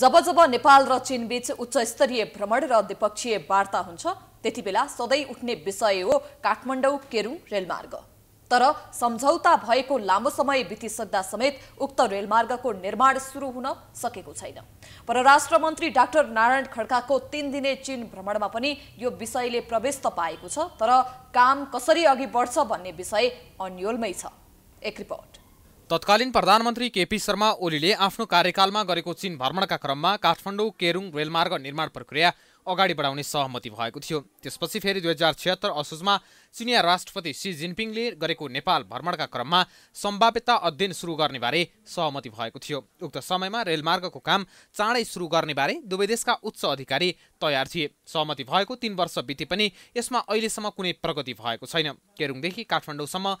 जब जब नेपाल र चीनबीच उच्चस्तरीय भ्रमण र द्विपक्षीय वार्ता हुन्छ त्यति बेला सधैँ उठ्ने विषय हो काठमाडौँ केरुङ रेलमार्ग तर सम्झौता भएको लामो समय बितिसक्दा समेत उक्त रेलमार्गको निर्माण सुरु हुन सकेको छैन परराष्ट्र मन्त्री डाक्टर नारायण खड्काको तिन दिने चीन भ्रमणमा पनि यो विषयले प्रवेश त पाएको छ तर काम कसरी अघि बढ्छ भन्ने विषय अन्यलमै छ एक रिपोर्ट तत्कालीन प्रधानमन्त्री केपी शर्मा ओलीले आफ्नो कार्यकालमा गरेको चीन भ्रमणका क्रममा काठमाडौँ केरुङ रेलमार्ग निर्माण प्रक्रिया अगाडि बढाउने सहमति भएको थियो त्यसपछि फेरि दुई हजार छिहत्तर असोजमा चिनिया राष्ट्रपति सी जिनपिङले गरेको नेपाल भ्रमणका क्रममा सम्भाव्यता अध्ययन सुरु गर्नेबारे सहमति भएको थियो उक्त समयमा रेलमार्गको काम चाँडै सुरु गर्नेबारे दुवै देशका उच्च अधिकारी तयार थिए सहमति भएको तीन वर्ष बिते पनि यसमा अहिलेसम्म कुनै प्रगति भएको छैन केरुङदेखि काठमाडौँसम्म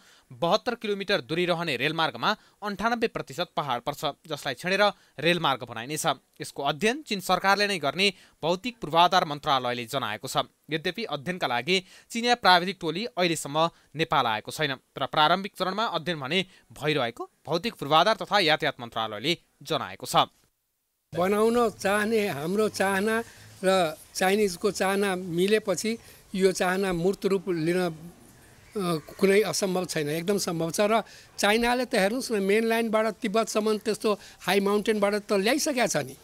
बहत्तर किलोमिटर दूरी रहने रेलमार्गमा अन्ठानब्बे प्रतिशत पहाड पर्छ जसलाई छेडेर रेलमार्ग बनाइनेछ यसको अध्ययन चीन सरकारले नै गर्ने भौतिक पूर्वाधार पूर्वाधार मन्त्रालयले जनाएको छ यद्यपि अध्ययनका लागि चिनिया प्राविधिक टोली अहिलेसम्म नेपाल आएको छैन तर प्रारम्भिक चरणमा अध्ययन भने भइरहेको भौतिक पूर्वाधार तथा यातायात मन्त्रालयले जनाएको छ बनाउन चाहने हाम्रो चाहना र चाइनिजको चाहना मिलेपछि यो चाहना मूर्त रूप लिन कुनै असम्भव छैन एकदम सम्भव छ र चाइनाले त हेर्नुहोस् न मेन लाइनबाट तिब्बतसम्म त्यस्तो हाई माउन्टेनबाट त ल्याइसकेका छ नि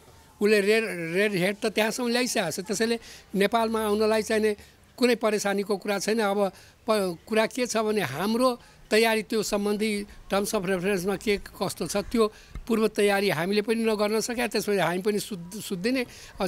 उसले रेड रेड हेड त त्यहाँसम्म ल्याइसकेको छ त्यसैले नेपालमा आउनलाई चाहिने कुनै परेसानीको कुरा छैन अब प कुरा के छ भने हाम्रो तयारी त्यो सम्बन्धी टर्म्स अफ रेफरेन्समा के कस्तो छ त्यो पूर्व तयारी हामीले पनि नगर्न सक्यो त्यसपछि हामी पनि सुध सुत्दै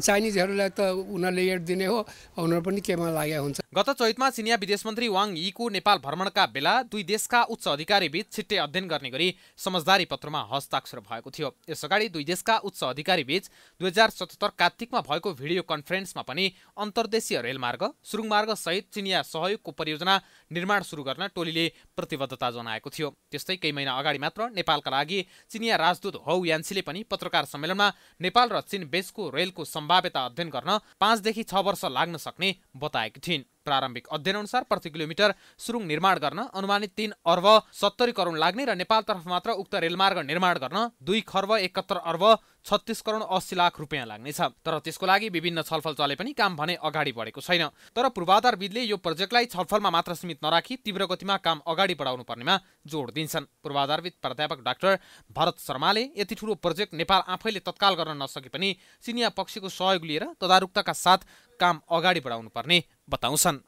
चाइनिजहरूलाई त उनीहरूले एड दिने हो उनीहरू पनि केमा लागेको हुन्छ गत चैतमा चिनिया विदेश मन्त्री वाङ यीको नेपाल भ्रमणका बेला दुई देशका उच्च अधिकारी बीच छिट्टै अध्ययन गर्ने गरी समझदारी पत्रमा हस्ताक्षर भएको थियो यसअगाडि दुई देशका उच्च अधिकारी बीच दुई हजार सतहत्तर कार्तिकमा भएको भिडियो कन्फरेन्समा पनि अन्तर्देशीय रेलमार्ग सुरुङ मार्ग सहित चिनिया सहयोगको परियोजना निर्माण सुरु गर्न टोलीले प्रतिबद्धता जनाएको थियो त्यस्तै केही महिना अगाडि मात्र नेपालका लागि चिनिया राजदूत विद्युत हौ यान्सीले पनि पत्रकार सम्मेलनमा नेपाल र चीन बेचको रेलको सम्भाव्यता अध्ययन गर्न पाँचदेखि छ वर्ष लाग्न सक्ने बताएकी थिइन् प्रारम्भिक अध्ययन अनुसार प्रति किलोमिटर सुरुङ निर्माण गर्न अनुमानित तीन अर्ब सत्तरी करोड लाग्ने र नेपालतर्फ मात्र उक्त रेलमार्ग निर्माण गर्न दुई खर्ब एकहत्तर अर्ब छत्तिस करोड अस्सी लाख रुपियाँ लाग्नेछ तर त्यसको लागि विभिन्न छलफल चले पनि काम भने अगाडि बढेको छैन तर पूर्वाधारविदले यो प्रोजेक्टलाई छलफलमा मात्र सीमित नराखी तीव्र गतिमा काम अगाडि बढाउनु पर्नेमा जोड दिन्छन् पूर्वाधारविद प्राध्यापक डाक्टर भरत शर्माले यति ठुलो प्रोजेक्ट नेपाल आफैले तत्काल गर्न नसके पनि चिनिया पक्षको सहयोग लिएर तदारुकताका साथ काम अगाडि बढाउनु पर्ने बताउँछन्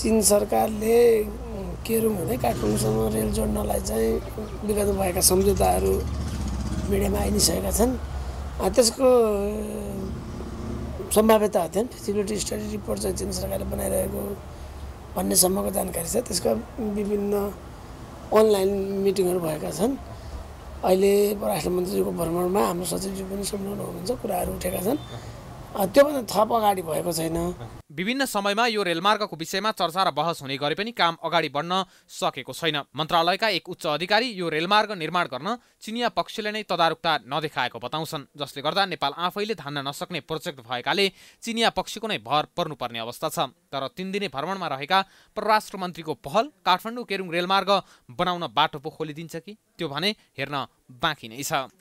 चिन सरकारले केरुङ हुँदै काठमाडौँसम्म रेल जोड्नलाई चाहिँ विगत भएका सम्झौताहरू मिडियामा आइसकेका छन् त्यसको सम्भाव्यता अध्ययन फेसिलिटी स्टडी रिपोर्ट चाहिँ चिन सरकारले बनाइरहेको भन्नेसम्मको जानकारी छ त्यसका विभिन्न अनलाइन मिटिङहरू भएका छन् अहिले परराष्ट्र मन्त्रीजीको भ्रमणमा हाम्रो सचिवजी पनि सम्झाउनु हुनुहुन्छ कुराहरू उठेका छन् त्योभन्दा थप अगाडि भएको छैन विभिन्न समयमा यो रेलमार्गको विषयमा चर्चा र बहस हुने गरे पनि काम अगाडि बढ्न सकेको छैन मन्त्रालयका एक उच्च अधिकारी यो रेलमार्ग निर्माण गर्न चिनिया पक्षले नै तदारुकता नदेखाएको बताउँछन् जसले गर्दा नेपाल आफैले धान्न नसक्ने प्रोजेक्ट भएकाले चिनिया पक्षको नै भर पर्नुपर्ने अवस्था छ तर तिन दिने भ्रमणमा रहेका परराष्ट्र मन्त्रीको पहल काठमाडौँ केरुङ रेलमार्ग बनाउन बाटो पो खोलिदिन्छ कि त्यो भने हेर्न बाँकी नै छ